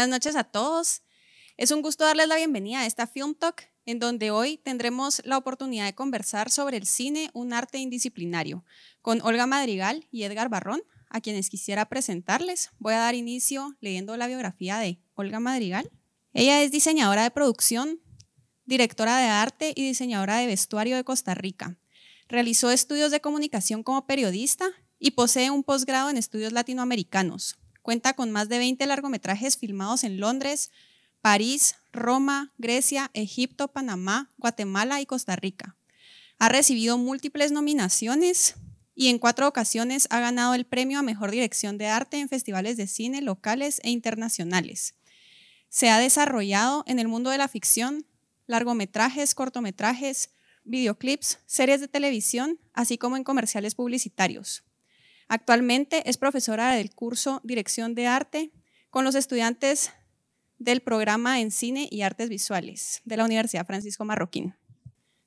Buenas noches a todos. Es un gusto darles la bienvenida a esta Film Talk, en donde hoy tendremos la oportunidad de conversar sobre el cine, un arte indisciplinario, con Olga Madrigal y Edgar Barrón, a quienes quisiera presentarles. Voy a dar inicio leyendo la biografía de Olga Madrigal. Ella es diseñadora de producción, directora de arte y diseñadora de vestuario de Costa Rica. Realizó estudios de comunicación como periodista y posee un posgrado en estudios latinoamericanos. Cuenta con más de 20 largometrajes filmados en Londres, París, Roma, Grecia, Egipto, Panamá, Guatemala y Costa Rica. Ha recibido múltiples nominaciones y en cuatro ocasiones ha ganado el premio a Mejor Dirección de Arte en festivales de cine locales e internacionales. Se ha desarrollado en el mundo de la ficción, largometrajes, cortometrajes, videoclips, series de televisión, así como en comerciales publicitarios. Actualmente es profesora del curso Dirección de Arte con los estudiantes del programa en Cine y Artes Visuales de la Universidad Francisco Marroquín.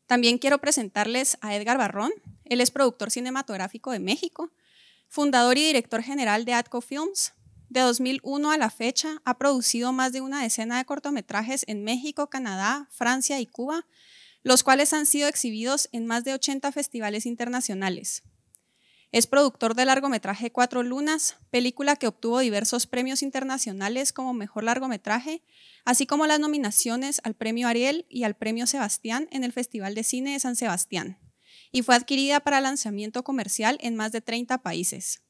También quiero presentarles a Edgar Barrón. Él es productor cinematográfico de México, fundador y director general de Atco Films. De 2001 a la fecha ha producido más de una decena de cortometrajes en México, Canadá, Francia y Cuba, los cuales han sido exhibidos en más de 80 festivales internacionales. Es productor de largometraje Cuatro Lunas, película que obtuvo diversos premios internacionales como mejor largometraje, así como las nominaciones al Premio Ariel y al Premio Sebastián en el Festival de Cine de San Sebastián, y fue adquirida para lanzamiento comercial en más de 30 países.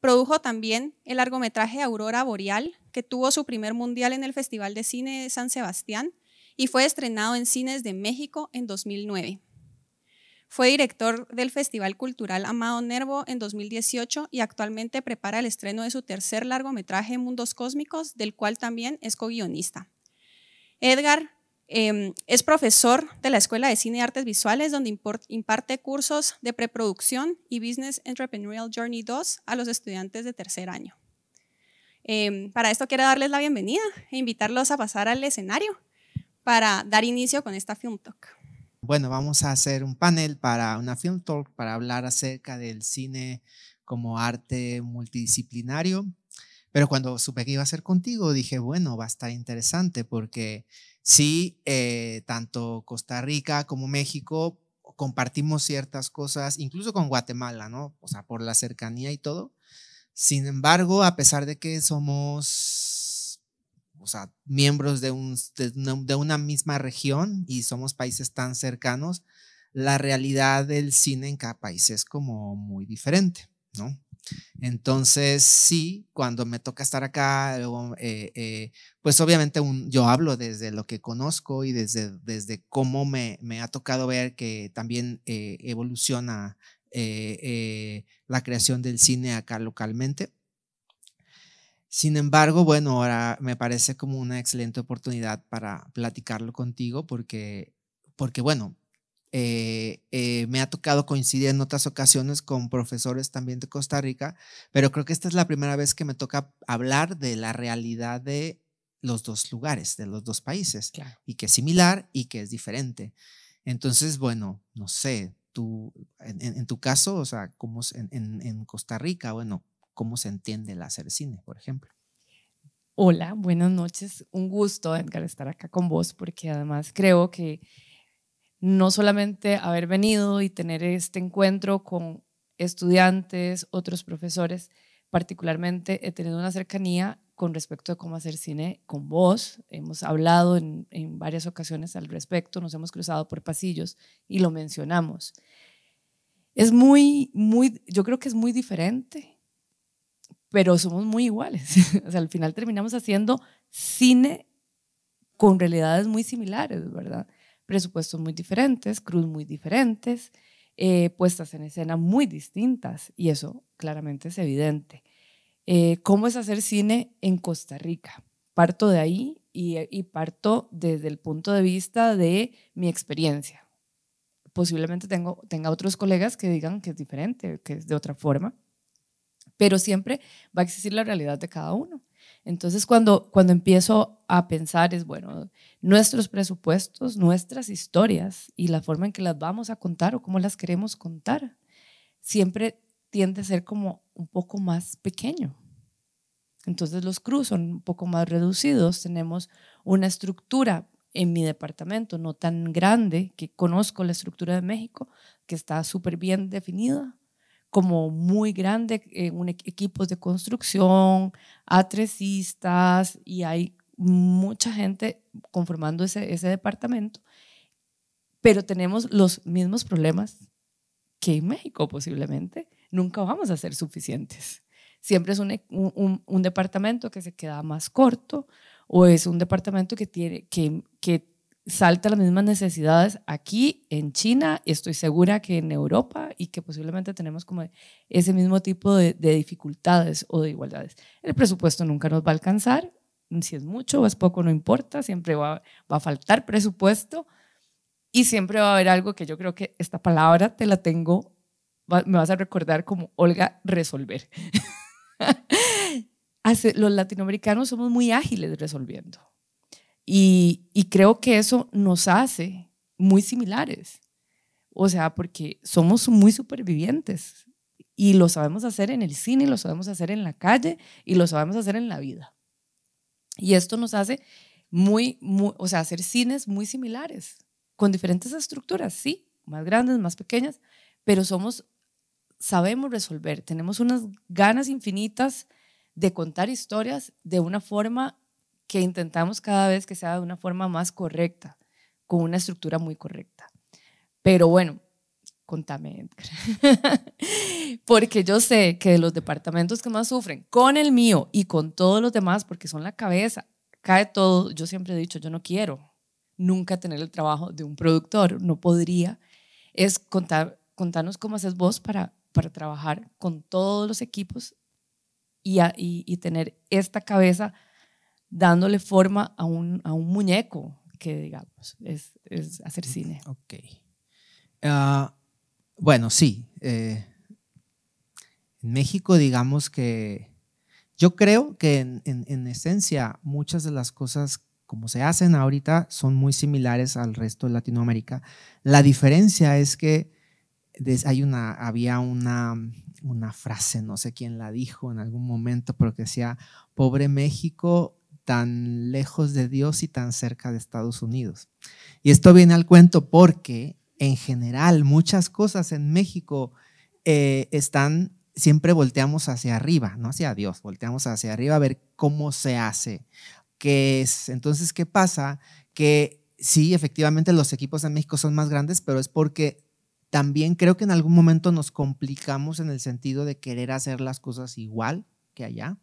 Produjo también el largometraje Aurora Boreal, que tuvo su primer mundial en el Festival de Cine de San Sebastián y fue estrenado en cines de México en 2009. Fue director del Festival Cultural Amado Nervo en 2018 y actualmente prepara el estreno de su tercer largometraje Mundos Cósmicos, del cual también es co-guionista. Edgar em, es profesor de la Escuela de Cine y Artes Visuales, donde imparte cursos de preproducción y Business Entrepreneurial Journey 2 a los estudiantes de tercer año. Em, para esto quiero darles la bienvenida e invitarlos a pasar al escenario para dar inicio con esta Film Talk bueno, vamos a hacer un panel para una Film Talk para hablar acerca del cine como arte multidisciplinario. Pero cuando supe que iba a ser contigo, dije, bueno, va a estar interesante porque sí, eh, tanto Costa Rica como México compartimos ciertas cosas, incluso con Guatemala, ¿no? O sea, por la cercanía y todo. Sin embargo, a pesar de que somos o sea, miembros de, una, misma región y somos países tan cercanos, la realidad del cine en cada país es como muy diferente, ¿no? Entonces, sí, cuando me toca estar acá, eh, eh, pues obviamente yo hablo desde lo que conozco y desde, desde cómo me, ha tocado ver que también eh, evoluciona la creación del cine acá localmente. Sin embargo, bueno, ahora me parece como una excelente oportunidad para platicarlo contigo porque, porque bueno, eh, eh, me ha tocado coincidir en otras ocasiones con profesores también de Costa Rica, pero creo que esta es la primera vez que me toca hablar de la realidad de los dos lugares, de los dos países, y que es similar y que es diferente. Entonces, bueno, no sé, tú, en, tu caso, o sea, como en, en Costa Rica, bueno, cómo se entiende el hacer cine, por ejemplo. Hola, buenas noches. Un gusto, Edgar, estar acá con vos, porque además creo que no solamente haber venido y tener este encuentro con estudiantes, otros profesores, particularmente he tenido una cercanía con respecto a cómo hacer cine con vos. Hemos hablado en, en varias ocasiones al respecto, nos hemos cruzado por pasillos y lo mencionamos. Es muy, muy, yo creo que es muy diferente pero somos muy iguales. o sea, al final terminamos haciendo cine con realidades muy similares, ¿verdad? Presupuestos muy diferentes, cruz muy diferentes, eh, puestas en escena muy distintas, y eso claramente es evidente. Eh, ¿Cómo es hacer cine en Costa Rica? Parto de ahí y, parto desde el punto de vista de mi experiencia. Posiblemente tengo, tenga otros colegas que digan que es diferente, que es de otra forma, pero siempre va a existir la realidad de cada uno. Entonces, cuando, cuando empiezo a pensar es, bueno, nuestros presupuestos, nuestras historias y la forma en que las vamos a contar o cómo las queremos contar, siempre tiende a ser como un poco más pequeño. Entonces los CRU son un poco más reducidos, tenemos una estructura en mi departamento no tan grande, que conozco la estructura de México, que está súper bien definida, como muy grande, en eh, un equipos de construcción, atrecistas y hay mucha gente conformando ese, ese departamento, pero tenemos los mismos problemas que en México posiblemente. Nunca vamos a ser suficientes. Siempre es un, e-, un, un departamento que se queda más corto o es un departamento que, tiene, que, que salta las mismas necesidades aquí en China, y estoy segura que en Europa y que posiblemente tenemos como ese mismo tipo de, dificultades o de igualdades. El presupuesto nunca nos va a alcanzar, si es mucho o es poco no importa, siempre va, a faltar presupuesto y siempre va a haber algo que yo creo que esta palabra te la tengo, me vas a recordar como Olga, resolver. Los latinoamericanos somos muy ágiles resolviendo y, creo que eso nos hace muy similares. O sea, porque somos muy supervivientes y lo sabemos hacer en el cine, lo sabemos hacer en la calle y lo sabemos hacer en la vida. Y esto nos hace muy o sea, hacer cines muy similares, con diferentes estructuras, sí, más grandes, más pequeñas, pero somos, sabemos resolver, tenemos unas ganas infinitas de contar historias de una forma que intentamos cada vez que sea de una forma más correcta, con una estructura muy correcta. Pero bueno, contame, porque yo sé que de los departamentos que más sufren, con el mío y con todos los demás, porque son la cabeza, cae todo, yo siempre he dicho, yo no quiero nunca tener el trabajo de un productor, no podría, es contar, contarnos cómo haces vos para, para trabajar con todos los equipos y tener esta cabeza dándole forma a un, muñeco, que digamos, es, hacer cine. Ok. Ah, bueno, sí. Eh, en México, digamos que yo creo que en, esencia muchas de las cosas como se hacen ahorita son muy similares al resto de Latinoamérica. La diferencia es que hay una, había una, una frase, no sé quién la dijo en algún momento, pero que decía, pobre México, tan lejos de Dios y tan cerca de Estados Unidos. Y esto viene al cuento porque en general muchas cosas en México eh, están, siempre volteamos hacia arriba, no hacia Dios, volteamos hacia arriba a ver cómo se hace, es. Entonces, ¿qué pasa? Que sí, efectivamente los equipos en México son más grandes, pero es porque también creo que en algún momento nos complicamos en el sentido de querer hacer las cosas igual que allá,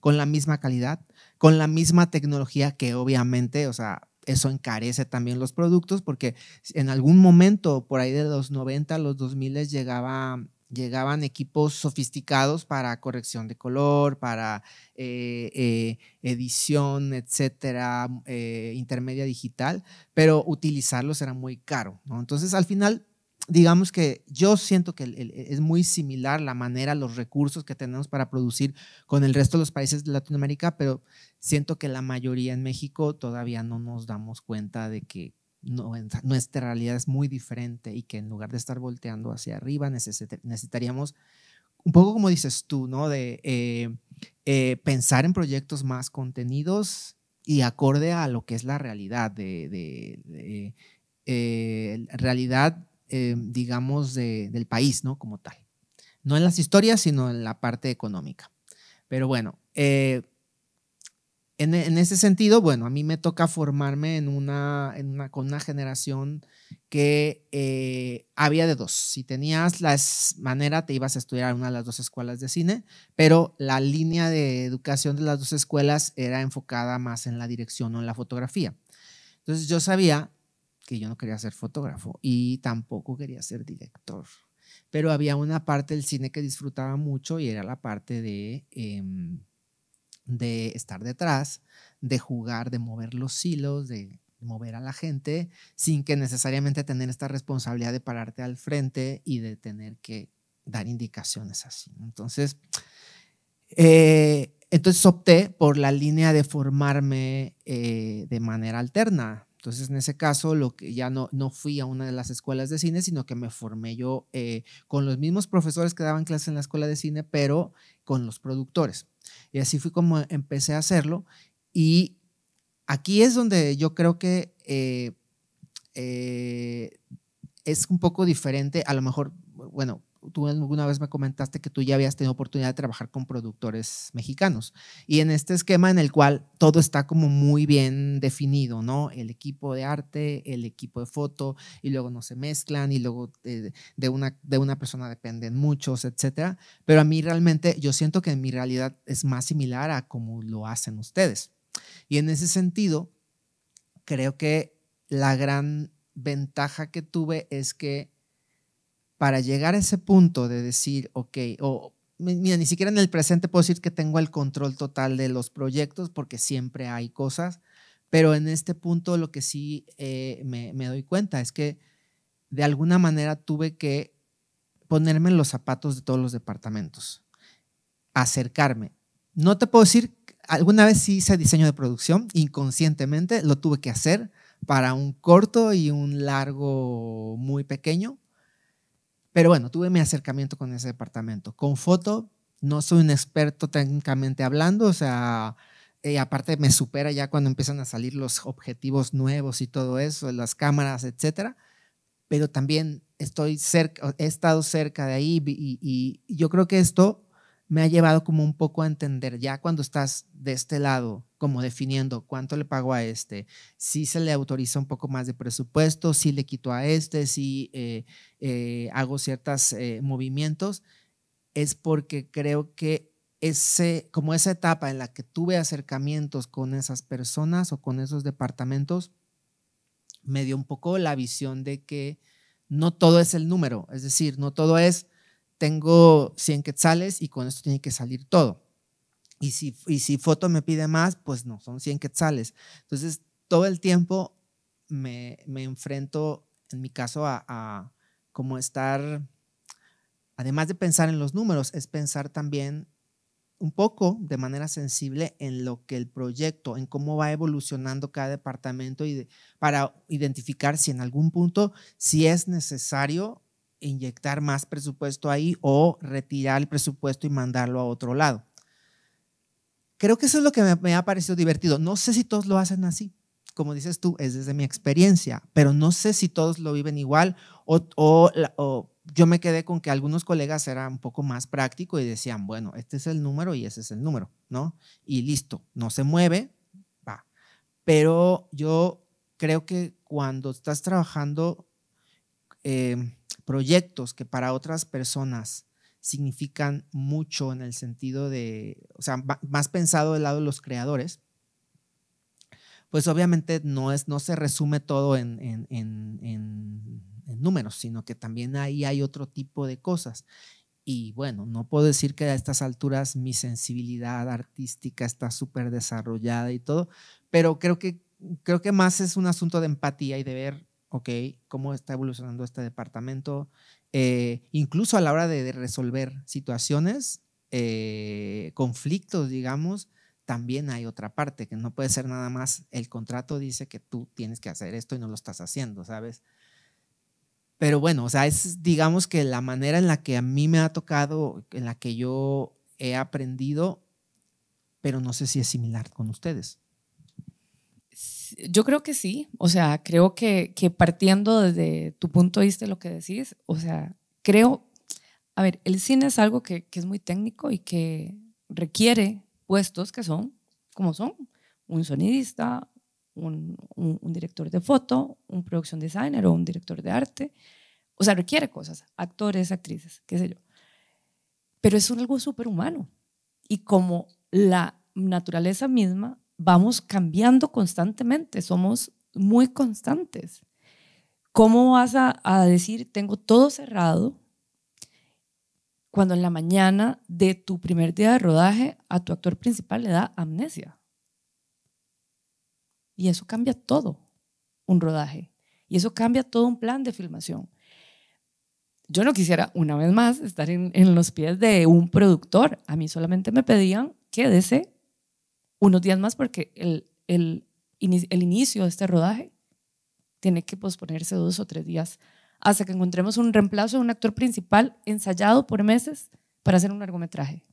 con la misma calidad, con la misma tecnología que obviamente, o sea, eso encarece también los productos porque en algún momento, por ahí de los 90 a los 2000 llegaba, llegaban equipos sofisticados para corrección de color, para eh, eh, edición, etcétera, mm, eh, intermedia digital, pero utilizarlos era muy caro, Entonces, al final, digamos que yo siento que e, es muy similar la manera, los recursos que tenemos para producir con el resto de los países de Latinoamérica, pero siento que la mayoría en México todavía no nos damos cuenta de que nuestra realidad es muy diferente y que en lugar de estar volteando hacia arriba necesitaríamos, un poco como dices tú, ¿no? De eh, eh, pensar en proyectos más contenidos y acorde a lo que es la realidad, eh, realidad, digamos, del país, ¿no? Como tal. No en las historias, sino en la parte económica. Pero bueno, eh, en, ese sentido, bueno, a mí me toca formarme en una, con una generación que eh, había de dos. Si tenías la manera, te ibas a estudiar en una de las dos escuelas de cine, pero la línea de educación de las dos escuelas era enfocada más en la dirección o en la fotografía. Entonces yo sabía que yo no quería ser fotógrafo y tampoco quería ser director, pero había una parte del cine que disfrutaba mucho y era la parte de... Em, de estar detrás, de jugar, de mover los hilos, de mover a la gente, sin que necesariamente tener esta responsabilidad de pararte al frente y de tener que dar indicaciones así. Entonces, eh, entonces opté por la línea de formarme eh, de manera alterna. Entonces, en ese caso, lo que ya no, no fui a una de las escuelas de cine, sino que me formé yo eh, con los mismos profesores que daban clases en la escuela de cine, pero con los productores. Y así fue como empecé a hacerlo. Y aquí es donde yo creo que eh, eh, es un poco diferente, a lo mejor, bueno, tú alguna vez me comentaste que tú ya habías tenido oportunidad de trabajar con productores mexicanos. Y en este esquema en el cual todo está como muy bien definido, ¿no? El equipo de arte, el equipo de foto, y luego no se mezclan, y luego eh, de, una, de una persona dependen muchos, etcétera. Pero a mí realmente, yo siento que mi realidad es más similar a como lo hacen ustedes. Y en ese sentido, creo que la gran ventaja que tuve es que para llegar a ese punto de decir, ok, o mira, ni siquiera en el presente puedo decir que tengo el control total de los proyectos porque siempre hay cosas, pero en este punto lo que sí eh, me, doy cuenta es que de alguna manera tuve que ponerme en los zapatos de todos los departamentos, acercarme. No te puedo decir, alguna vez sí hice diseño de producción, inconscientemente lo tuve que hacer para un corto y un largo muy pequeño, pero bueno, tuve mi acercamiento con ese departamento. Con foto, no soy un experto técnicamente hablando, o sea, eh, aparte me supera ya cuando empiezan a salir los objetivos nuevos y todo eso, las cámaras, etcétera. Pero también estoy cerca, he estado cerca de ahí y, y yo creo que esto me ha llevado como un poco a entender, ya cuando estás de este lado, como definiendo cuánto le pago a este, si se le autoriza un poco más de presupuesto, si le quito a este, si eh, eh, hago ciertos eh, movimientos, es porque creo que ese, como esa etapa en la que tuve acercamientos con esas personas o con esos departamentos, me dio un poco la visión de que no todo es el número, es decir, no todo es tengo 100 quetzales y con esto tiene que salir todo. Y si, y si foto me pide más, pues no, son 100 quetzales. Entonces, todo el tiempo me, me enfrento, en mi caso, a, a como estar, además de pensar en los números, es pensar también un poco de manera sensible en lo que el proyecto, en cómo va evolucionando cada departamento y para identificar si en algún punto, si es necesario inyectar más presupuesto ahí o retirar el presupuesto y mandarlo a otro lado. Creo que eso es lo que me, ha parecido divertido. No sé si todos lo hacen así, como dices tú, es desde mi experiencia, pero no sé si todos lo viven igual o, yo me quedé con que algunos colegas eran un poco más práctico y decían, bueno, este es el número y ese es el número, ¿no? Y listo, no se mueve, va. Pero yo creo que cuando estás trabajando eh, proyectos que para otras personas significan mucho en el sentido de, o sea, más pensado del lado de los creadores, pues obviamente no, es, no se resume todo en, en, en, números, sino que también ahí hay otro tipo de cosas. Y bueno, no puedo decir que a estas alturas mi sensibilidad artística está súper desarrollada y todo, pero creo que, creo que más es un asunto de empatía y de ver ¿ok? ¿Cómo está evolucionando este departamento? Eh, incluso a la hora de, resolver situaciones, eh, conflictos, digamos, también hay otra parte, que no puede ser nada más el contrato dice que tú tienes que hacer esto y no lo estás haciendo, ¿sabes? Pero bueno, o sea, es digamos que la manera en la que a mí me ha tocado, en la que yo he aprendido, pero no sé si es similar con ustedes. Pues, yo creo que sí, o sea, creo que, que partiendo desde tu punto de vista lo que decís, o sea, creo, a ver, el cine es algo que, es muy técnico y que requiere puestos que son como son, un sonidista, un, director de foto, un production designer o un director de arte. O sea, requiere cosas, actores, actrices, qué sé yo. Pero es algo súper humano. Y como la naturaleza misma vamos cambiando constantemente, somos muy constantes. ¿Cómo vas a, decir, tengo todo cerrado, cuando en la mañana de tu primer día de rodaje a tu actor principal le da amnesia? Y eso cambia todo un rodaje. Y eso cambia todo un plan de filmación. Yo no quisiera, una vez más, estar en, los pies de un productor. A mí solamente me pedían que desee unos días más porque el, el, inicio de este rodaje tiene que posponerse dos o tres días hasta que encontremos un reemplazo de un actor principal ensayado por meses para hacer un largometraje.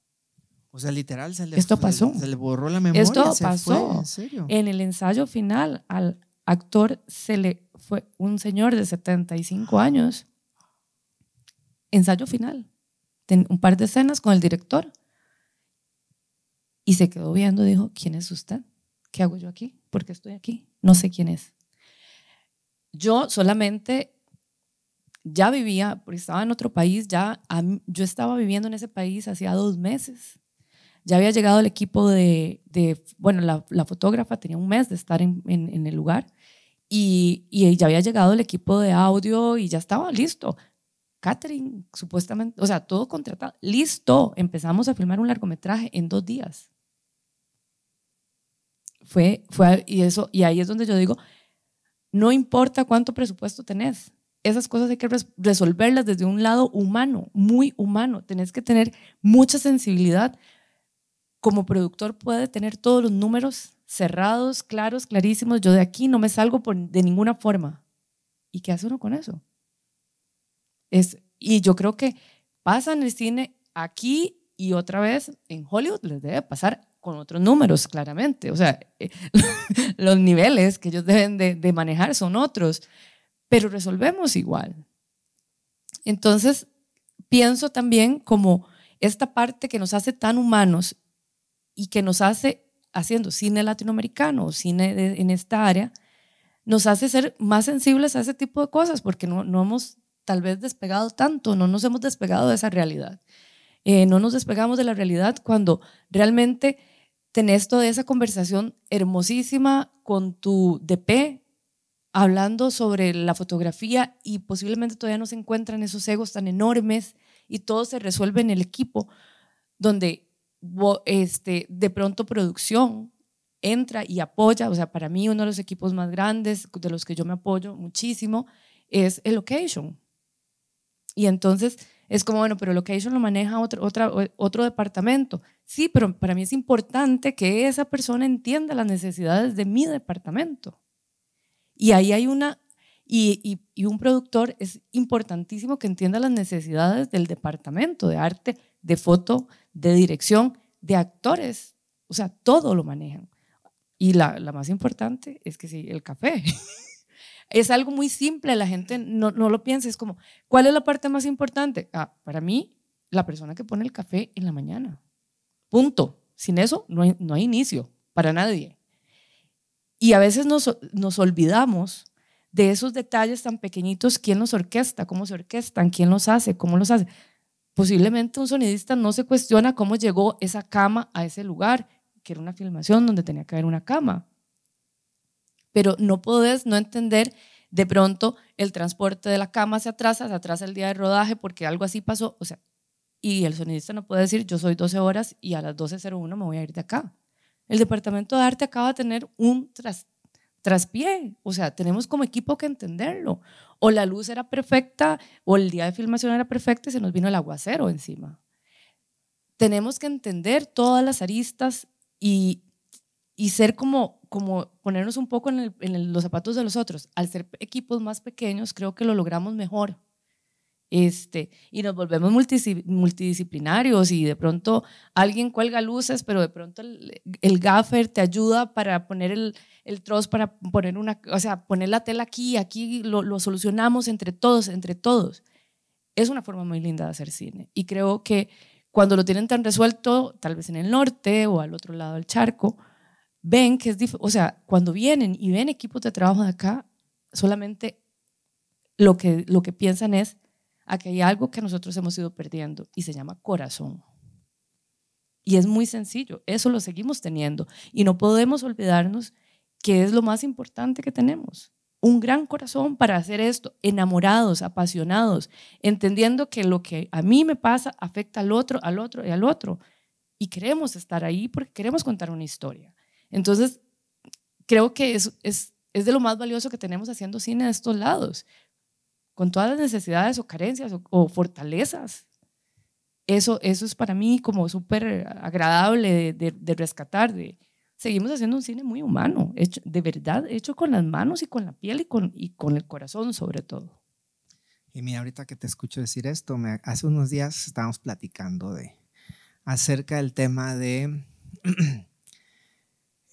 O sea, literal, se le, Esto pasó. borró la memoria. Esto pasó. ¿en, el ensayo final al actor se le fue un señor de 75 años. Ensayo final. un par de escenas con el director y se quedó viendo, dijo, ¿quién es usted? ¿Qué hago yo aquí? ¿Por qué estoy aquí? No sé quién es. Yo solamente ya vivía, porque estaba en otro país, ya yo estaba viviendo en ese país hacía dos meses. Ya había llegado el equipo de, bueno, la, fotógrafa tenía un mes de estar en, el lugar y, y, ya había llegado el equipo de audio y ya estaba listo. Catherine, supuestamente, o sea, todo contratado, listo, empezamos a filmar un largometraje en dos días. Fue, y eso, y ahí es donde yo digo, no importa cuánto presupuesto tenés, esas cosas hay que resolverlas desde un lado humano, muy humano. Tenés que tener mucha sensibilidad. Como productor puede tener todos los números cerrados, claros, clarísimos. Yo de aquí no me salgo de ninguna forma. ¿Y qué hace uno con eso? Es, y yo creo que pasan en el cine aquí y otra vez en Hollywood les debe pasar con otros números, claramente. O sea, eh, los niveles que ellos deben de, manejar son otros, pero resolvemos igual. Entonces, pienso también como esta parte que nos hace tan humanos y que nos hace, haciendo cine latinoamericano o cine en esta área, nos hace ser más sensibles a ese tipo de cosas, porque no, no hemos tal vez despegado tanto, no nos hemos despegado de esa realidad. Eh, no nos despegamos de la realidad cuando realmente tenés toda esa conversación hermosísima con tu DP hablando sobre la fotografía y posiblemente todavía no se encuentran esos egos tan enormes y todo se resuelve en el equipo, donde este, de pronto producción entra y apoya, o sea, para mí uno de los equipos más grandes de los que yo me apoyo muchísimo es el location. Y entonces es como, bueno, pero location lo maneja otro, otra, otro departamento. Sí, pero para mí es importante que esa persona entienda las necesidades de mi departamento. Y ahí hay una, y, un productor es importantísimo que entienda las necesidades del departamento de arte, de foto, de dirección, de actores. O sea, todo lo manejan. Y la, la más importante es que sí, el café. Es algo muy simple, la gente no, lo piensa, es como, ¿cuál es la parte más importante? Ah, para mí, la persona que pone el café en la mañana. Punto. Sin eso no hay, inicio para nadie. Y a veces nos, nos olvidamos de esos detalles tan pequeñitos, quién los orquesta, cómo se orquestan, quién los hace, cómo los hace. Posiblemente un sonidista no se cuestiona cómo llegó esa cama a ese lugar, que era una filmación donde tenía que haber una cama pero no podés no entender de pronto el transporte de la cama se atrasa, se atrasa el día de rodaje porque algo así pasó, o sea, y el sonidista no puede decir, yo soy 12 horas y a las 12.01 me voy a ir de acá. El departamento de arte acaba de tener un traspié, o sea, tenemos como equipo que entenderlo. O la luz era perfecta, o el día de filmación era perfecto y se nos vino el aguacero encima. Tenemos que entender todas las aristas y, y ser como como ponernos un poco en, los zapatos de los otros. Al ser equipos más pequeños, creo que lo logramos mejor. Este, y nos volvemos multidisciplinarios y de pronto alguien cuelga luces, pero de pronto el, gaffer te ayuda para poner el, el trozo, para poner una, o sea, poner la tela aquí, aquí lo, lo, solucionamos entre todos, entre todos. Es una forma muy linda de hacer cine y creo que cuando lo tienen tan resuelto, tal vez en el norte o al otro lado del charco, ven que es o sea, cuando vienen y ven equipos de trabajo de acá, solamente lo que, lo que piensan es a que hay algo que nosotros hemos ido perdiendo y se llama corazón. Y es muy sencillo, eso lo seguimos teniendo y no podemos olvidarnos que es lo más importante que tenemos. Un gran corazón para hacer esto, enamorados, apasionados, entendiendo que lo que a mí me pasa afecta al otro, al otro y al otro. Y queremos estar ahí porque queremos contar una historia. Entonces, creo que es, es, es de lo más valioso que tenemos haciendo cine a estos lados, con todas las necesidades o carencias o, fortalezas. Eso, eso es para mí como súper agradable de, de, rescatar. De, seguimos haciendo un cine muy humano, hecho, de verdad, hecho con las manos y con la piel y con, y con el corazón sobre todo. Y mira, ahorita que te escucho decir esto, me, hace unos días estábamos platicando de, acerca del tema de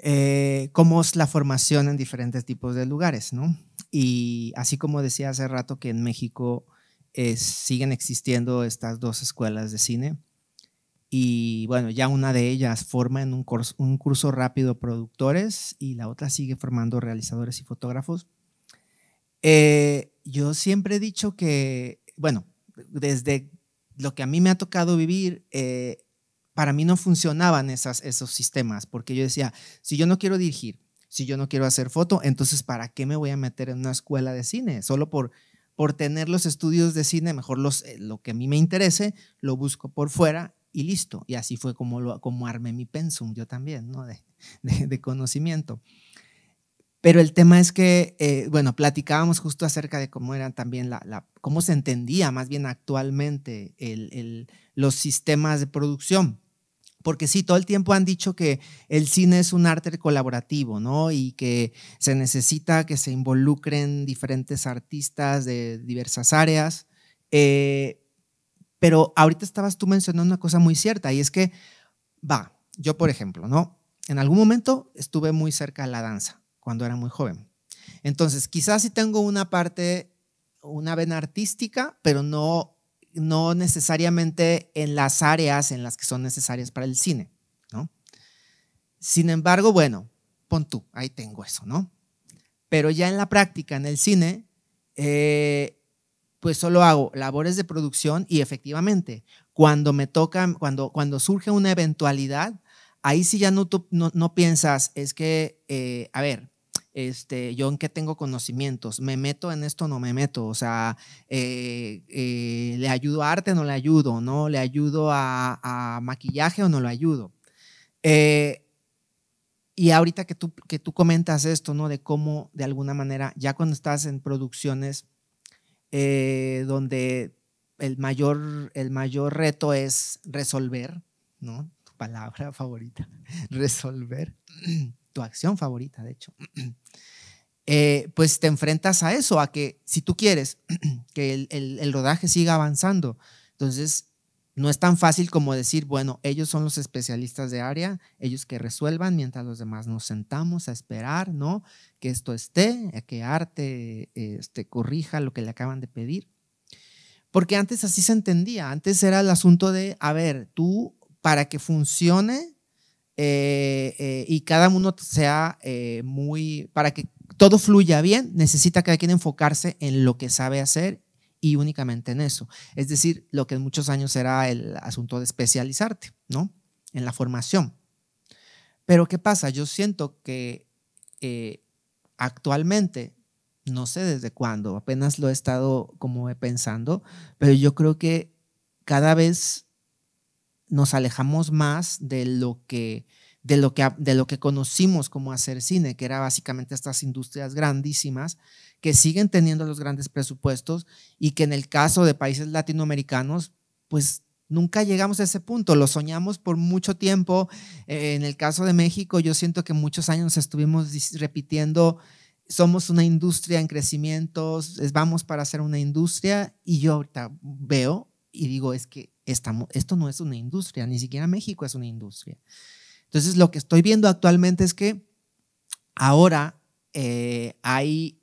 Eh, cómo es la formación en diferentes tipos de lugares, ¿no? Y así como decía hace rato que en México eh, siguen existiendo estas dos escuelas de cine, y bueno, ya una de ellas forma en un curso, rápido productores y la otra sigue formando realizadores y fotógrafos. Eh, yo siempre he dicho que, bueno, desde lo que a mí me ha tocado vivir, para mí no funcionaban esas, esos sistemas, porque yo decía, si yo no quiero dirigir, si yo no quiero hacer foto, entonces ¿para qué me voy a meter en una escuela de cine? Solo por, por tener los estudios de cine, mejor los, eh, lo que a mí me interese, lo busco por fuera y listo. Y así fue como, lo, como armé mi pensum yo también, ¿no? De, conocimiento. Pero el tema es que, eh, bueno, platicábamos justo acerca de cómo eran también la, cómo se entendía más bien actualmente los sistemas de producción porque sí, todo el tiempo han dicho que el cine es un arte colaborativo, ¿no? Y que se necesita que se involucren diferentes artistas de diversas áreas. Eh, pero ahorita estabas tú mencionando una cosa muy cierta, y es que, va, yo por ejemplo, ¿no? En algún momento estuve muy cerca de la danza, cuando era muy joven. Entonces, quizás sí tengo una parte, una vena artística, pero no no necesariamente en las áreas en las que son necesarias para el cine, ¿no? Sin embargo, bueno, pon tú, ahí tengo eso, ¿no? Pero ya en la práctica, en el cine, eh, pues solo hago labores de producción y efectivamente, cuando me toca, cuando, cuando surge una eventualidad, ahí sí ya no, no, no piensas, es que, eh, a ver, este, yo en qué tengo conocimientos, me meto en esto, o no me meto, o sea, eh, eh, le ayudo a arte, o no le ayudo, ¿no? Le ayudo a, maquillaje o no lo ayudo. Eh, y ahorita que tú, que tú comentas esto, ¿no? De cómo, de alguna manera, ya cuando estás en producciones donde el mayor, el mayor reto es resolver, ¿no? Tu palabra favorita, resolver tu acción favorita, de hecho, eh, pues te enfrentas a eso, a que si tú quieres que el, rodaje siga avanzando, entonces no es tan fácil como decir, bueno, ellos son los especialistas de área, ellos que resuelvan mientras los demás nos sentamos a esperar, ¿no? Que esto esté, que arte eh, este, corrija lo que le acaban de pedir. Porque antes así se entendía, antes era el asunto de, a ver, tú para que funcione eh, eh, y cada uno sea eh, muy, para que todo fluya bien, necesita cada quien enfocarse en lo que sabe hacer y únicamente en eso. Es decir, lo que en muchos años era el asunto de especializarte, ¿no? En la formación. Pero ¿qué pasa? Yo siento que actualmente, no sé desde cuándo, apenas lo he estado como pensando, pero yo creo que cada vez nos alejamos más de lo que de lo que de lo que conocimos como hacer cine, que era básicamente estas industrias grandísimas que siguen teniendo los grandes presupuestos y que en el caso de países latinoamericanos, pues nunca llegamos a ese punto, lo soñamos por mucho tiempo. Eh, en el caso de México, yo siento que muchos años estuvimos repitiendo somos una industria en crecimiento, vamos para ser una industria y yo ahorita veo y digo, es que estamos, esto no es una industria, ni siquiera México es una industria. Entonces, lo que estoy viendo actualmente es que ahora eh, hay,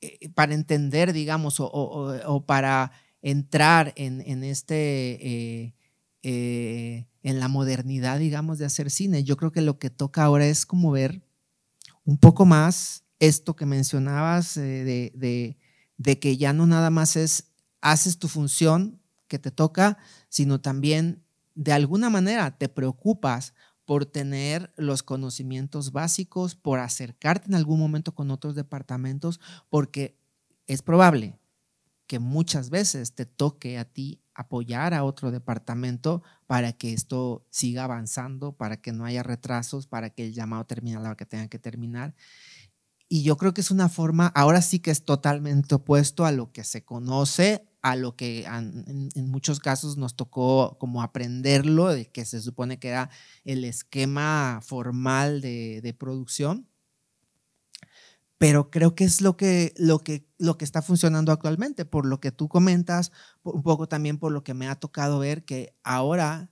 eh, para entender, digamos, o, para entrar en, este, eh, en la modernidad, digamos, de hacer cine, yo creo que lo que toca ahora es como ver un poco más esto que mencionabas de que ya no nada más es haces tu función que te toca, sino también de alguna manera te preocupas por tener los conocimientos básicos, por acercarte en algún momento con otros departamentos, porque es probable que muchas veces te toque a ti apoyar a otro departamento para que esto siga avanzando, para que no haya retrasos, para que el llamado termine a la hora que tenga que terminar. Y yo creo que es una forma, ahora sí que es totalmente opuesto a lo que se conoce, a lo que en, muchos casos nos tocó como aprenderlo, de que se supone que era el esquema formal de, de producción. Pero creo que es lo que, lo, que, lo que está funcionando actualmente, por lo que tú comentas, un poco también por lo que me ha tocado ver, que ahora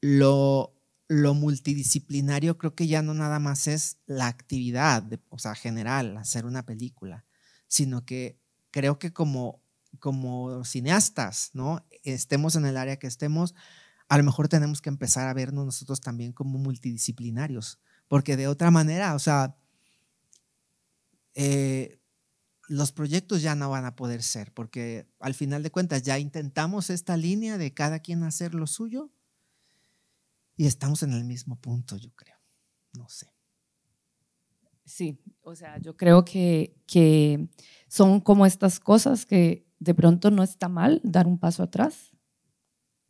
lo, lo multidisciplinario creo que ya no nada más es la actividad, o sea, general, hacer una película, sino que creo que como, como cineastas, ¿no? Estemos en el área que estemos, a lo mejor tenemos que empezar a vernos nosotros también como multidisciplinarios, porque de otra manera, o sea, eh, los proyectos ya no van a poder ser, porque al final de cuentas ya intentamos esta línea de cada quien hacer lo suyo y estamos en el mismo punto, yo creo. No sé. Sí, o sea, yo creo que, que son como estas cosas que de pronto no está mal dar un paso atrás.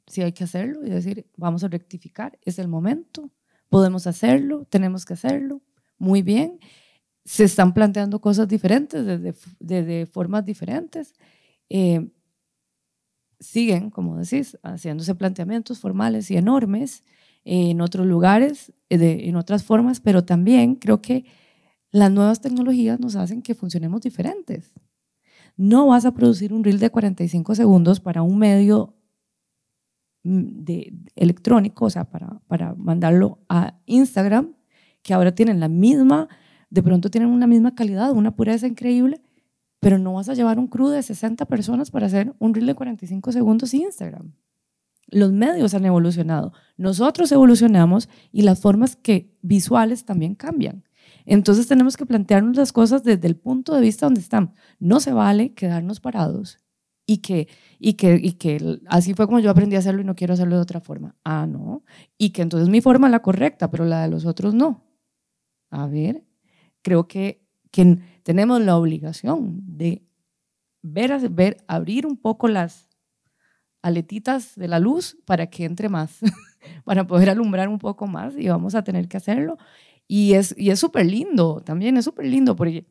Si hay que hacerlo y decir, vamos a rectificar, es el momento, podemos hacerlo, tenemos que hacerlo, muy bien. Se están planteando cosas diferentes, desde, desde formas diferentes. Eh, siguen, como decís, haciéndose planteamientos formales y enormes, en otros lugares, eh, en otras formas, pero también creo que las nuevas tecnologías nos hacen que funcionemos diferentes. No vas a producir un reel de 45 segundos para un medio mm, de, electrónico, o sea, para, para mandarlo a Instagram, que ahora tienen la misma, de pronto tienen una misma calidad, una pureza increíble, pero no vas a llevar un crew de 60 personas para hacer un reel de 45 segundos Instagram los medios han evolucionado, nosotros evolucionamos y las formas que visuales también cambian. Entonces tenemos que plantearnos las cosas desde el punto de vista donde están. No se vale quedarnos parados y que, y que, que así fue como yo aprendí a hacerlo y no quiero hacerlo de otra forma. Ah, no. Y que entonces mi forma es la correcta, pero la de los otros no. A ver, creo que, que tenemos la obligación de ver, ver abrir un poco las, aletitas de la luz para que entre más, para poder alumbrar un poco más y vamos a tener que hacerlo. Y es y súper lindo, también es súper lindo porque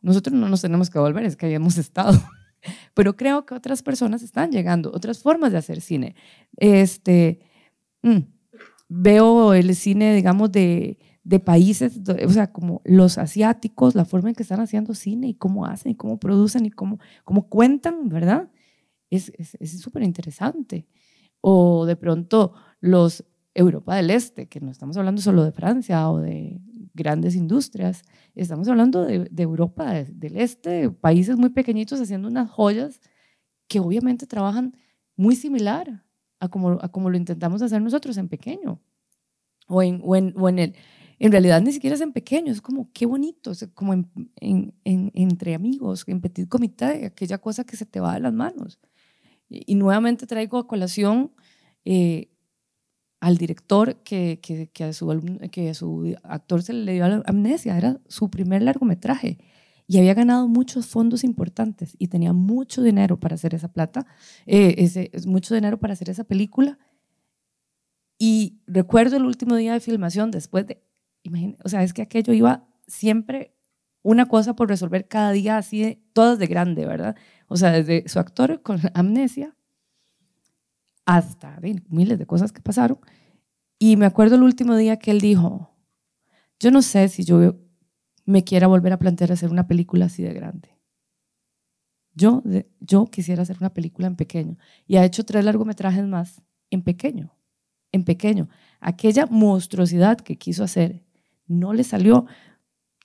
nosotros no nos tenemos que volver, es que habíamos estado. Pero creo que otras personas están llegando, otras formas de hacer cine. Este, mm, veo el cine, digamos, de, de países, o sea, como los asiáticos, la forma en que están haciendo cine y cómo hacen y cómo producen y cómo, cómo cuentan, ¿verdad? Es súper interesante. O de pronto los Europa del Este, que no estamos hablando solo de Francia o de grandes industrias, estamos hablando de, Europa del Este, países muy pequeñitos haciendo unas joyas que obviamente trabajan muy similar a como, como lo intentamos hacer nosotros en pequeño. O en, en, realidad ni siquiera es en pequeño, es como qué bonito, es como entre amigos, en petit comité, aquella cosa que se te va de las manos. Y nuevamente traigo a colación eh, al director que, que, a su, que su actor se le dio la amnesia, era su primer largometraje y había ganado muchos fondos importantes y tenía mucho dinero para hacer esa plata, eh, ese, mucho dinero para hacer esa película. Y recuerdo el último día de filmación, después de, o sea, es que aquello iba siempre una cosa por resolver cada día, así, de, todas de grande, ¿verdad? O sea, desde su actor con amnesia hasta miles de cosas que pasaron. Y me acuerdo el último día que él dijo, yo no sé si yo me quiera volver a plantear hacer una película así de grande. Yo, yo quisiera hacer una película en pequeño. Y ha hecho tres largometrajes más en pequeño, en pequeño. Aquella monstruosidad que quiso hacer no le salió,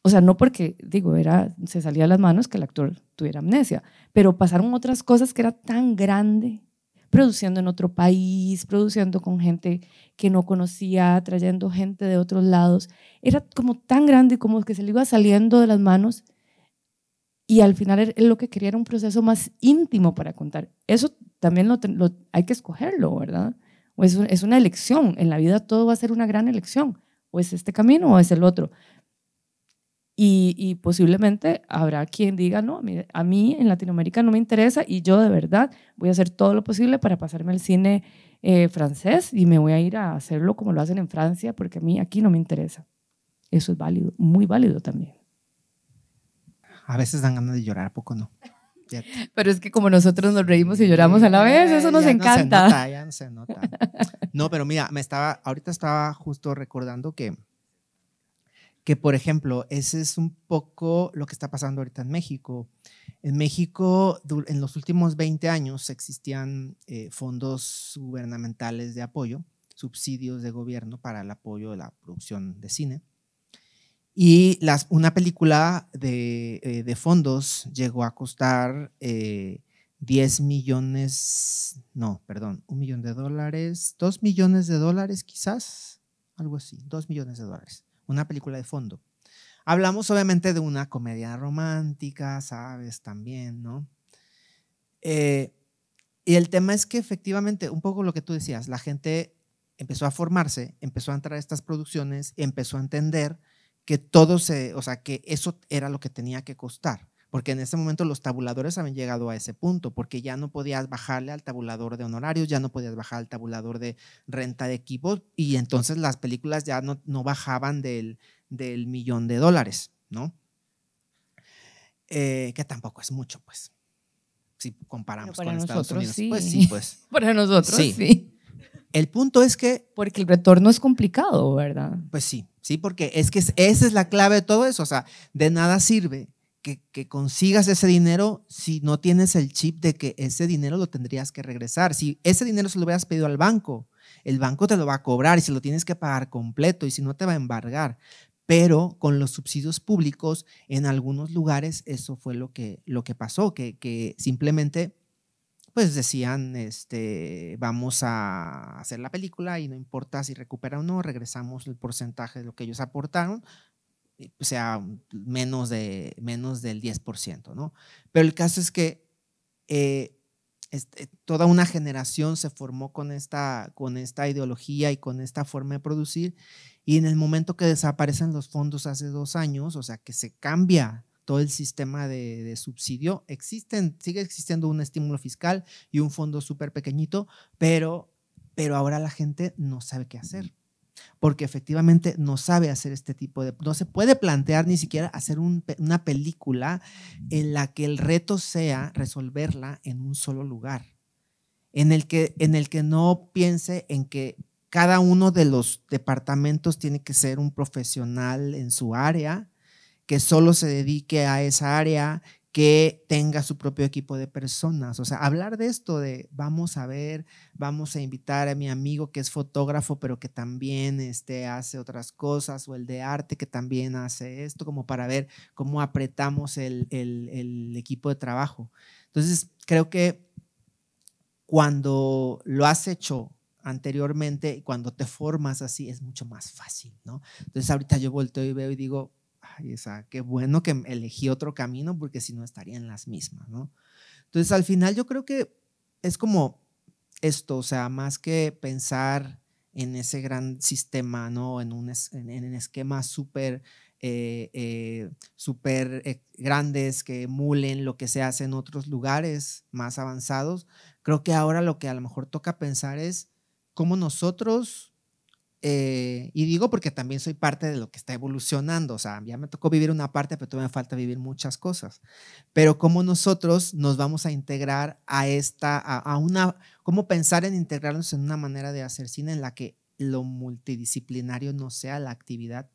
o sea, no porque, digo, era, se salía de las manos que el actor tuviera amnesia, pero pasaron otras cosas que era tan grande, produciendo en otro país, produciendo con gente que no conocía, trayendo gente de otros lados. Era como tan grande, como que se le iba saliendo de las manos y al final lo que quería era un proceso más íntimo para contar. Eso también lo, hay que escogerlo, ¿verdad? O es, una elección. En la vida todo va a ser una gran elección. O es este camino o es el otro. Y, posiblemente habrá quien diga, no, a mí en Latinoamérica no me interesa y yo de verdad voy a hacer todo lo posible para pasarme al cine eh, francés y me voy a ir a hacerlo como lo hacen en Francia porque a mí aquí no me interesa. Eso es válido, muy válido también. A veces dan ganas de llorar, poco no? Pero es que como nosotros nos reímos y lloramos a la vez, eso nos encanta. no No, pero mira, me estaba, ahorita estaba justo recordando que que por ejemplo, ese es un poco lo que está pasando ahorita en México. En México, en los últimos 20 años existían eh, fondos gubernamentales de apoyo, subsidios de gobierno para el apoyo de la producción de cine. Y las, una película de, eh, fondos llegó a costar 10 eh, millones, no, perdón, un millón de dólares, dos millones de dólares quizás, algo así, dos millones de dólares una película de fondo. Hablamos obviamente de una comedia romántica, sabes, también, ¿no? Eh, y el tema es que efectivamente, un poco lo que tú decías, la gente empezó a formarse, empezó a entrar a estas producciones, empezó a entender que todo se, o sea, que eso era lo que tenía que costar porque en ese momento los tabuladores habían llegado a ese punto, porque ya no podías bajarle al tabulador de honorarios, ya no podías bajar al tabulador de renta de equipos, y entonces las películas ya no, no bajaban del, del millón de dólares, ¿no? Eh, que tampoco es mucho, pues, si comparamos con nosotros, Estados Unidos. Pues sí. Pues para nosotros sí. sí. El punto es que... Porque el retorno es complicado, ¿verdad? Pues sí, sí, porque es que esa es la clave de todo eso, o sea, de nada sirve que, consigas ese dinero si no tienes el chip de que ese dinero lo tendrías que regresar. Si ese dinero se lo hubieras pedido al banco, el banco te lo va a cobrar y se lo tienes que pagar completo y si no te va a embargar. Pero con los subsidios públicos, en algunos lugares eso fue lo que, lo que pasó, que, simplemente pues decían, este, vamos a hacer la película y no importa si recupera o no, regresamos el porcentaje de lo que ellos aportaron, eh, sea menos, de, menos del 10%, ¿no? Pero el caso es que eh, eh, toda una generación se formó con esta, con esta ideología y con esta forma de producir, y en el momento que desaparecen los fondos hace dos años, o sea, que se cambia todo el sistema de, de, subsidio. Existen, sigue existiendo un estímulo fiscal y un fondo súper pequeñito, pero, pero ahora la gente no sabe qué hacer porque efectivamente no sabe hacer este tipo de, no se puede plantear ni siquiera hacer una película en la que el reto sea resolverla en un solo lugar, en el que, en el que no piense en que cada uno de los departamentos tiene que ser un profesional en su área, que solo se dedique a esa área, que tenga su propio equipo de personas. O sea, hablar de esto, de vamos a ver, vamos a invitar a mi amigo que es fotógrafo, pero que también este, hace otras cosas, o el de arte que también hace esto, como para ver cómo apretamos el, equipo de trabajo. Entonces, creo que cuando lo has hecho anteriormente cuando te formas así, es mucho más fácil, ¿no? Entonces, ahorita yo volteo y veo y digo, y o qué bueno que elegí otro camino porque si no estarían las mismas, ¿no? Entonces, al final yo creo que es como esto, o sea, más que pensar en ese gran sistema, ¿no? En un, en, esquema súper eh, eh, super, eh, grandes que emulen lo que se hace en otros lugares más avanzados, creo que ahora lo que a lo mejor toca pensar es cómo nosotros eh, y digo porque también soy parte de lo que está evolucionando, o sea, ya me tocó vivir una parte, pero todavía me falta vivir muchas cosas. Pero cómo nosotros nos vamos a integrar a esta, a, una, cómo pensar en integrarnos en una manera de hacer cine en la que lo multidisciplinario no sea la actividad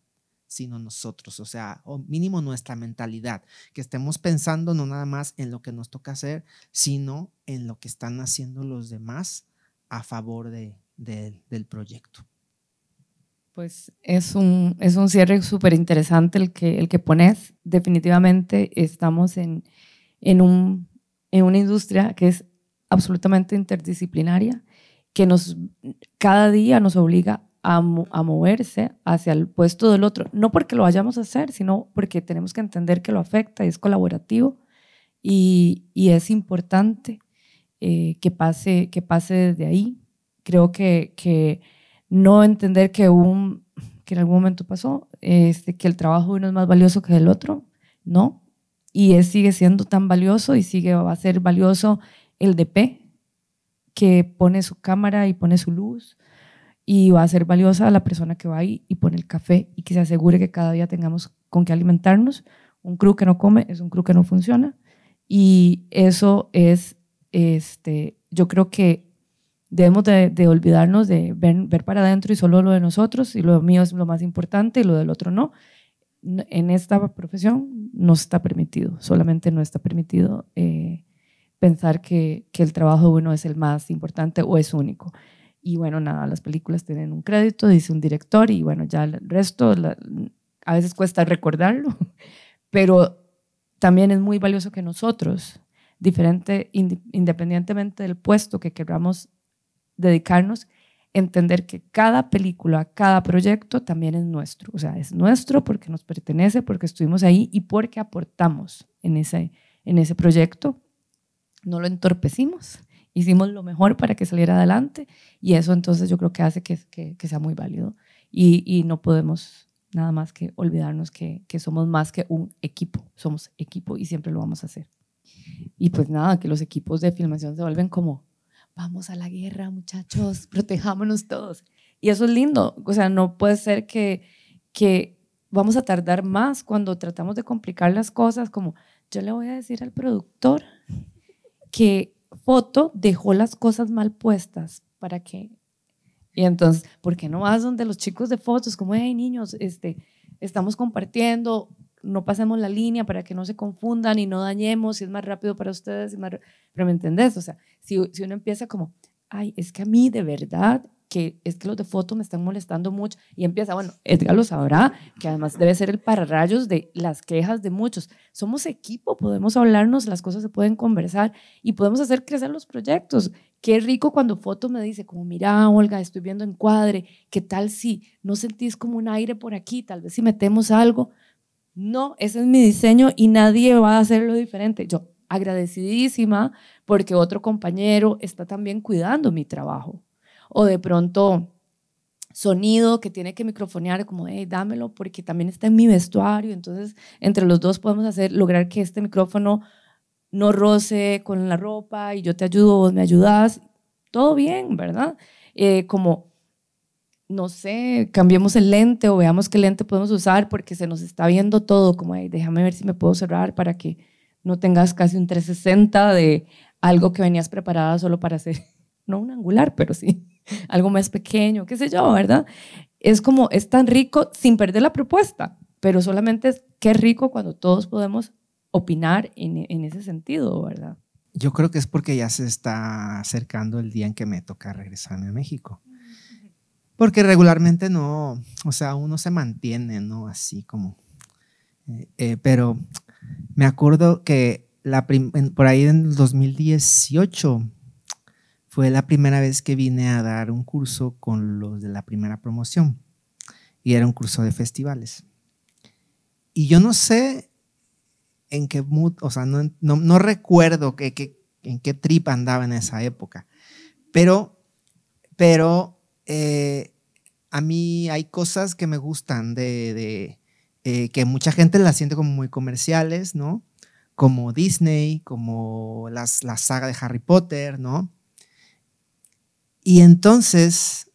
sino nosotros, o sea, o mínimo nuestra mentalidad, que estemos pensando no nada más en lo que nos toca hacer, sino en lo que están haciendo los demás a favor de, del proyecto. Pues es un, es un cierre súper interesante el que, el que pones. Definitivamente estamos en, en, un, en una industria que es absolutamente interdisciplinaria, que nos, cada día nos obliga a, moverse hacia el puesto del otro, no porque lo vayamos a hacer, sino porque tenemos que entender que lo afecta y es colaborativo y, es importante eh, que, pase, que pase desde ahí. Creo que no entender que, un, que en algún momento pasó, este, que el trabajo de uno es más valioso que el otro, no. Y es, sigue siendo tan valioso y sigue va a ser valioso el DP, que pone su cámara y pone su luz, y va a ser valiosa la persona que va ahí y pone el café y que se asegure que cada día tengamos con qué alimentarnos. Un crew que no come es un crew que no funciona. Y eso es, este, yo creo que debemos de, olvidarnos de ver, para adentro y solo lo de nosotros y lo mío es lo más importante y lo del otro no. En esta profesión no está permitido, solamente no está permitido eh, pensar que, que, el trabajo bueno uno es el más importante o es único. Y bueno, nada, las películas tienen un crédito, dice un director y bueno, ya el resto a veces cuesta recordarlo, pero también es muy valioso que nosotros, diferente, independientemente del puesto que queramos dedicarnos, entender que cada película, cada proyecto también es nuestro. O sea, es nuestro porque nos pertenece, porque estuvimos ahí y porque aportamos en ese, en ese proyecto. No lo entorpecimos, hicimos lo mejor para que saliera adelante y eso entonces yo creo que hace que, que, sea muy válido y, no podemos nada más que olvidarnos que, que somos más que un equipo, somos equipo y siempre lo vamos a hacer. Y pues nada, que los equipos de filmación se vuelven como vamos a la guerra, muchachos, protejámonos todos. Y eso es lindo, o sea, no puede ser que, que vamos a tardar más cuando tratamos de complicar las cosas, como yo le voy a decir al productor que foto dejó las cosas mal puestas para que... Y entonces, ¿por qué no vas donde los chicos de fotos, como, hey niños, este, estamos compartiendo, no pasemos la línea para que no se confundan y no dañemos, si es más rápido para ustedes, pero ¿me entendés? O sea, si, si uno empieza como, ay, es que a mí de verdad que es que los de foto me están molestando mucho. Y empieza, bueno, Edgar lo sabrá, que además debe ser el pararrayos de las quejas de muchos. Somos equipo, podemos hablarnos, las cosas se pueden conversar y podemos hacer crecer los proyectos. Qué rico cuando foto me dice, como, mira, Olga, estoy viendo encuadre, ¿qué tal si no sentís como un aire por aquí? Tal vez si metemos algo no, ese es mi diseño y nadie va a hacerlo diferente. Yo agradecidísima porque otro compañero está también cuidando mi trabajo. O de pronto sonido que tiene que microfonear, como, hey, dámelo porque también está en mi vestuario. Entonces, entre los dos podemos hacer, lograr que este micrófono no roce con la ropa y yo te ayudo, vos me ayudas. Todo bien, ¿verdad? Eh, como no sé, cambiemos el lente o veamos qué lente podemos usar porque se nos está viendo todo, como déjame ver si me puedo cerrar para que no tengas casi un 360 de algo que venías preparada solo para hacer, no un angular, pero sí, algo más pequeño, qué sé yo, ¿verdad? Es como, es tan rico sin perder la propuesta, pero solamente es qué rico cuando todos podemos opinar en, en ese sentido, ¿verdad? Yo creo que es porque ya se está acercando el día en que me toca regresarme a México. Porque regularmente no, o sea, uno se mantiene, ¿no? Así como. Eh, eh, pero me acuerdo que la por ahí en 2018 fue la primera vez que vine a dar un curso con los de la primera promoción. Y era un curso de festivales. Y yo no sé en qué mood, o sea, no, recuerdo que, en qué trip andaba en esa época. Pero, pero eh, a mí hay cosas que me gustan de, eh, que mucha gente las siente como muy comerciales, ¿no? Como Disney, como las, la saga de Harry Potter, ¿no? Y entonces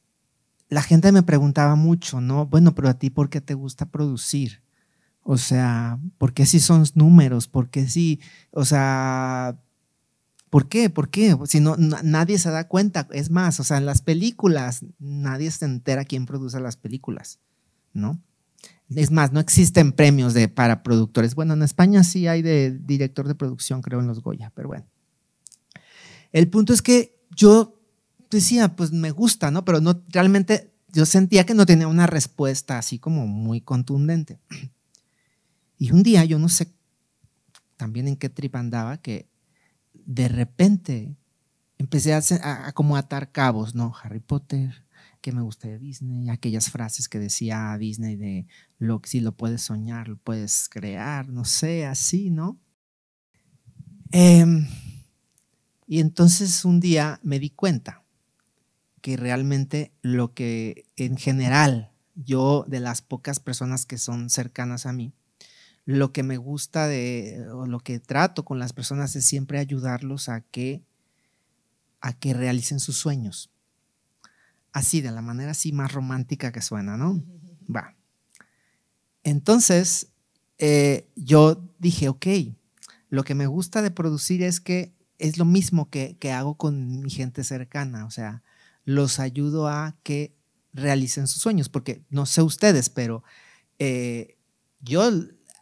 la gente me preguntaba mucho, ¿no? Bueno, pero a ti, ¿por qué te gusta producir? O sea, ¿por qué si son números? ¿Por qué si, o sea, ¿Por qué? ¿Por qué? Si no, nadie se da cuenta. Es más, o sea, en las películas nadie se entera quién produce las películas, ¿no? Es más, no existen premios de, para productores. Bueno, en España sí hay de director de producción, creo, en los Goya, pero bueno. El punto es que yo decía, pues me gusta, ¿no? Pero no, realmente yo sentía que no tenía una respuesta así como muy contundente. Y un día, yo no sé también en qué trip andaba, que de repente empecé a, como atar cabos, ¿no? Harry Potter, que me gusta de Disney, aquellas frases que decía Disney de lo si lo puedes soñar, lo puedes crear, no sé, así, ¿no? Em, y entonces un día me di cuenta que realmente lo que en general yo de las pocas personas que son cercanas a mí lo que me gusta de, o lo que trato con las personas es siempre ayudarlos a que, a que realicen sus sueños. Así, de la manera así más romántica que suena, ¿no? Va. Entonces, eh, yo dije, ok, lo que me gusta de producir es que es lo mismo que, hago con mi gente cercana, o sea, los ayudo a que realicen sus sueños, porque no sé ustedes, pero eh, yo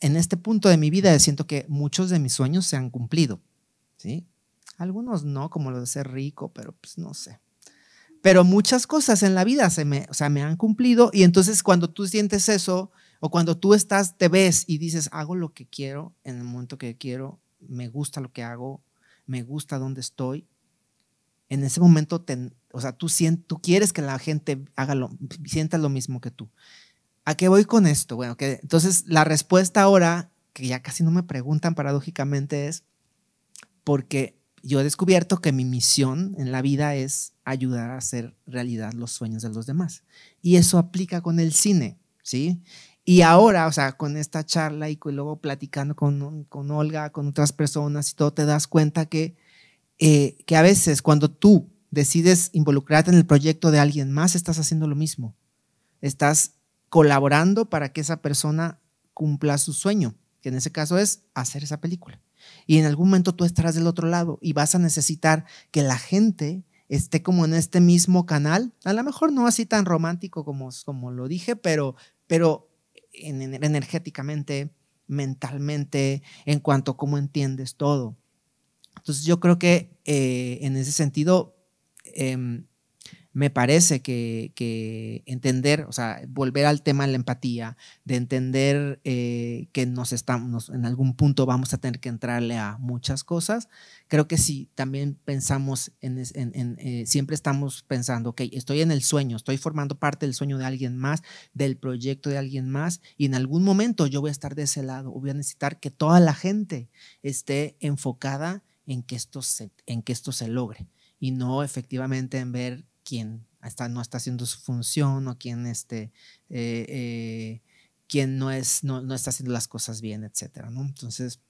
en este punto de mi vida siento que muchos de mis sueños se han cumplido, ¿sí? Algunos no, como lo de ser rico, pero pues no sé. Pero muchas cosas en la vida se me, me han cumplido y entonces cuando tú sientes eso o cuando tú estás, te ves y dices, hago lo que quiero en el momento que quiero, me gusta lo que hago, me gusta dónde estoy, en ese momento, te, o sea, tú, tú quieres que la gente haga lo, sienta lo mismo que tú. ¿A qué voy con esto? Bueno, que entonces la respuesta ahora, que ya casi no me preguntan paradójicamente, es porque yo he descubierto que mi misión en la vida es ayudar a hacer realidad los sueños de los demás. Y eso aplica con el cine, ¿sí? Y ahora, o sea, con esta charla y luego platicando con, Olga, con otras personas y todo, te das cuenta que, eh, que a veces cuando tú decides involucrarte en el proyecto de alguien más, estás haciendo lo mismo. Estás colaborando para que esa persona cumpla su sueño, que en ese caso es hacer esa película. Y en algún momento tú estarás del otro lado y vas a necesitar que la gente esté como en este mismo canal, a lo mejor no así tan romántico como, como lo dije, pero, pero en, energéticamente, mentalmente, en cuanto a cómo entiendes todo. Entonces yo creo que eh, en ese sentido, em, me parece que, entender, o sea, volver al tema de la empatía, de entender eh, que nos estamos, en algún punto vamos a tener que entrarle a muchas cosas, creo que sí, también pensamos en, eh, siempre estamos pensando, ok, estoy en el sueño, estoy formando parte del sueño de alguien más, del proyecto de alguien más, y en algún momento yo voy a estar de ese lado, voy a necesitar que toda la gente esté enfocada en que esto en que esto se logre y no efectivamente en ver quien no está haciendo su función o quien, este, eh, eh, quien no, es, no, no, está haciendo las cosas bien, etcétera, ¿no? Entonces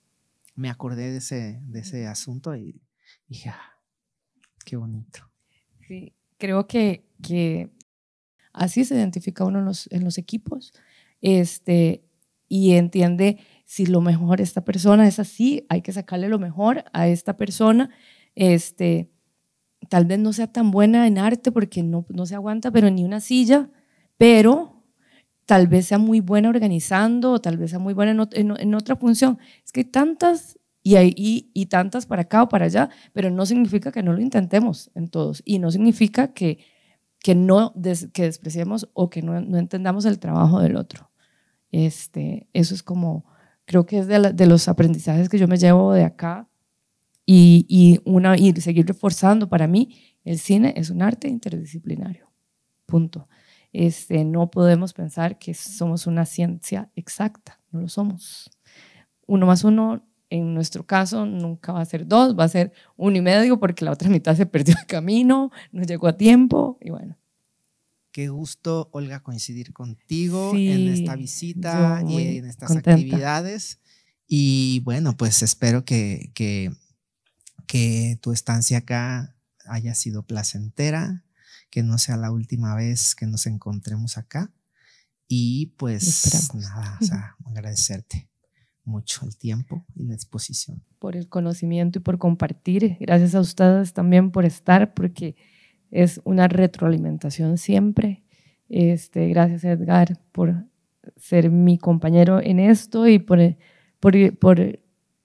me acordé de ese, de ese asunto y dije, ah, qué bonito. Sí, creo que, que así se identifica uno en los, en los equipos este, y entiende si lo mejor esta persona es así, hay que sacarle lo mejor a esta persona. Este, tal vez no sea tan buena en arte porque no, no se aguanta, pero ni una silla, pero tal vez sea muy buena organizando o tal vez sea muy buena en, otra función. Es que hay tantas y, ahí y, tantas para acá o para allá, pero no significa que no lo intentemos en todos y no significa que, que no que despreciemos o que no, entendamos el trabajo del otro. Este, eso es como, creo que es de los aprendizajes que yo me llevo de acá y, y, una, y seguir reforzando, para mí el cine es un arte interdisciplinario, punto. Este, no podemos pensar que somos una ciencia exacta, no lo somos. Uno más uno, en nuestro caso, nunca va a ser dos, va a ser uno y medio porque la otra mitad se perdió el camino, no llegó a tiempo y bueno. Qué gusto, Olga, coincidir contigo en esta visita y en estas actividades. Y bueno, pues espero que, que que tu estancia acá haya sido placentera, que no sea la última vez que nos encontremos acá. Y pues nada, agradecerte mucho el tiempo y la exposición. Por el conocimiento y por compartir. Gracias a ustedes también por estar, porque es una retroalimentación siempre. Este, gracias Edgar por ser mi compañero en esto y por, por, por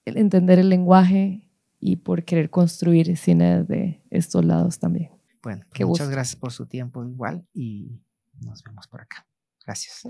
entender el lenguaje y por querer construir cine de estos lados también. Bueno, muchas gracias por su tiempo igual y nos vemos por acá. Gracias.